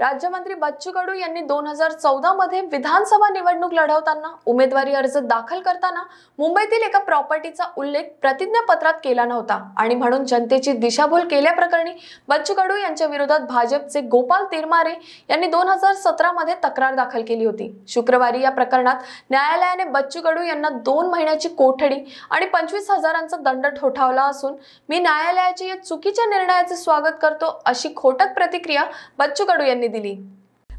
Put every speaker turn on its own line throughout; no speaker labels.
राज्यमंत्री बच्चू कडू यांनी दोन हजार चौदामध्ये मध्ये विधानसभा निवडणूक लढवताना उमेदवारी अर्ज दाखल करताना मुंबईतील एका प्रॉपर्टीचा उल्लेख प्रतिज्ञापत्रात केला नव्हता आणि म्हणून जनतेची दिशाभूल केल्याप्रकरणी बच्चू कडू यांच्या विरोधात भाजपचे गोपाल तिरमारे यांनी दोन हजार सतरामध्ये मध्ये तक्रार दाखल केली होती शुक्रवारी या प्रकरणात न्यायालयाने बच्चू कडू यांना दोन महिन्याची कोठडी आणि पंचवीस हजारांचा दंड ठोठावला असून मी न्यायालयाच्या या चुकीच्या निर्णयाचे स्वागत करतो अशी खोटक प्रतिक्रिया बच्चू कडू यांनी दिली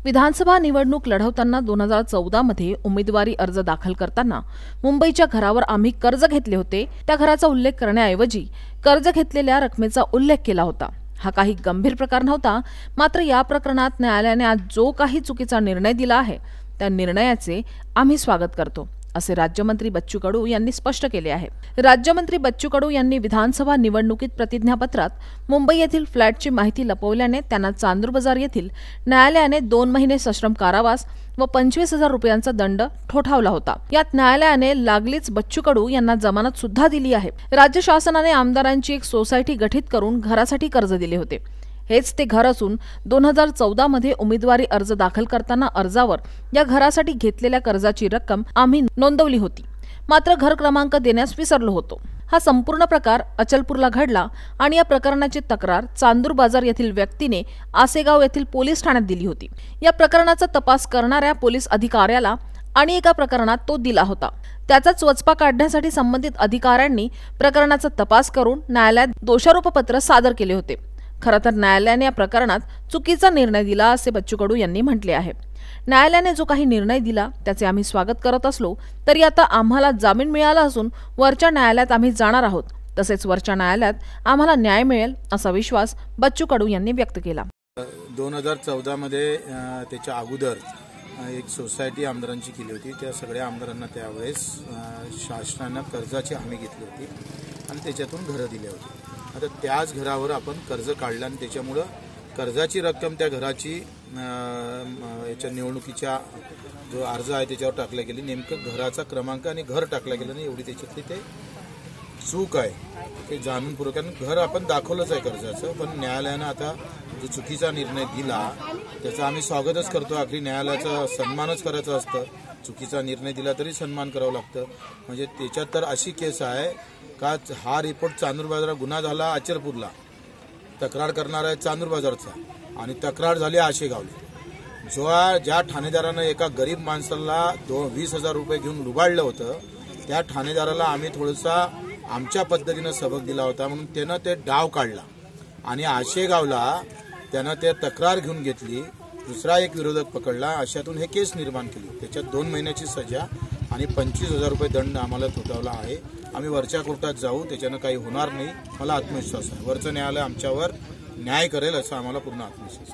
विधानसभा निवडणूक लढवताना दोन हजार मध्ये उमेदवारी अर्ज दाखल करताना मुंबईच्या घरावर आम्ही कर्ज घेतले होते त्या घराचा उल्लेख करण्याऐवजी कर्ज घेतलेल्या रकमेचा उल्लेख केला होता हा काही गंभीर प्रकार नव्हता मात्र या प्रकरणात न्यायालयाने आज जो काही चुकीचा निर्णय दिला आहे त्या निर्णयाचे आम्ही स्वागत करतो असे राज्यमंत्री बच्चू कडू यांनी स्पष्ट केले आहे राज्यमंत्री बच्चू कडू यांनी विधानसभा निवडणुकीत प्रतिज्ञापत्रात मुंबई येथील फ्लॅटची माहिती लपवल्याने त्यांना चांदूर बाजार येथील न्यायालयाने दोन महिने सश्रम कारावास व पंचवीस हजार रुपयांचा दंड ठोठावला होता यात न्यायालयाने लागलीच बच्चू कडू यांना जमानत सुद्धा दिली आहे राज्य शासनाने आमदारांची एक सोसायटी गठीत करून घरासाठी कर्ज दिले होते हेच ते घर असून दोन हजार चौदामध्ये उमेदवारी अर्ज दाखल करताना अर्जावर या घरासाठी घेतलेल्या कर्जाची रक्कम आम्ही नोंदवली होती मात्र घर क्रमांक देण्यास विसरलो होतो हा संपूर्ण प्रकार अचलपूरला घडला आणि या प्रकरणाची तक्रार चांदूर बाजार येथील व्यक्तीने आसेगाव येथील पोलीस ठाण्यात दिली होती या प्रकरणाचा तपास करणाऱ्या पोलीस अधिकाऱ्याला आणि एका प्रकरणात तो दिला होता त्याचाच वचपा काढण्यासाठी संबंधित अधिकाऱ्यांनी प्रकरणाचा तपास करून न्यायालयात दोषारोपपत्र सादर केले होते खरं तर न्यायालयाने या प्रकरणात चुकीचा निर्णय दिला असे बच्चू कडू यांनी म्हटले आहे न्यायालयाने जो काही निर्णय दिला त्याचे आम्ही स्वागत करत असलो तरी आता आम्हाला जामीन मिळाला असून वरच्या न्यायालयात आम्ही जाणार आहोत तसेच वरच्या न्यायालयात आम्हाला न्याय मिळेल असा विश्वास बच्चू कडू यांनी व्यक्त केला
दोन हजार चौदामध्ये त्याच्या अगोदर एक सोसायटी आमदारांची केली होती त्या सगळ्या आमदारांना त्यावेळेस शासनानं कर्जाची हमी घेतली होती आणि त्याच्यातून घरं दिली होती आता त्याच घरावर आपण कर्ज काढलं आणि त्याच्यामुळं कर्जाची रक्कम त्या घराची याच्या निवडणुकीच्या जो अर्ज आहे त्याच्यावर टाकला गेली नेमकं घराचा क्रमांक आणि घर टाकला गेलं नाही एवढी त्याच्यातली ते चूक आहे ते पुरक कारण घर आपण दाखवलंच आहे कर्जाचं पण न्यायालयानं आता जो चुकीचा निर्णय दिला त्याचं आम्ही स्वागतच करतो अगदी न्यायालयाचा सन्मानच करायचा असतं चुकीचा निर्णय दिला तरी सन्मान करावं लागतं म्हणजे त्याच्यात तर अशी केस आहे का हा रिपोर्ट चांदूर बाजारात गुन्हा झाला आचरपूरला तक्रार करणार आहे चांदूर बाजारचा आणि तक्रार झाली आशेगावला जो ज्या ठाणेदारानं एका गरीब माणसाला दोन वीस हजार रुपये घेऊन लुबाडलं होतं त्या ठाणेदाराला आम्ही थोडंसा आमच्या पद्धतीनं सबक दिला होता म्हणून त्यानं ते डाव काढला आणि आशेगावला त्यानं ते तक्रार घेऊन घेतली दुसरा एक विरोधक पकडला अशातून हे केस निर्माण केली त्याच्यात दोन महिन्याची सजा आणि पंचवीस हजार रुपये दंड आम्हाला ठोठावला आहे आम्ही वरच्या कोर्टात जाऊ त्याच्यानं काही होणार नाही मला आत्मविश्वास आहे वरचं न्यायालय आमच्यावर न्याय करेल असं आम्हाला पूर्ण आत्मविश्वास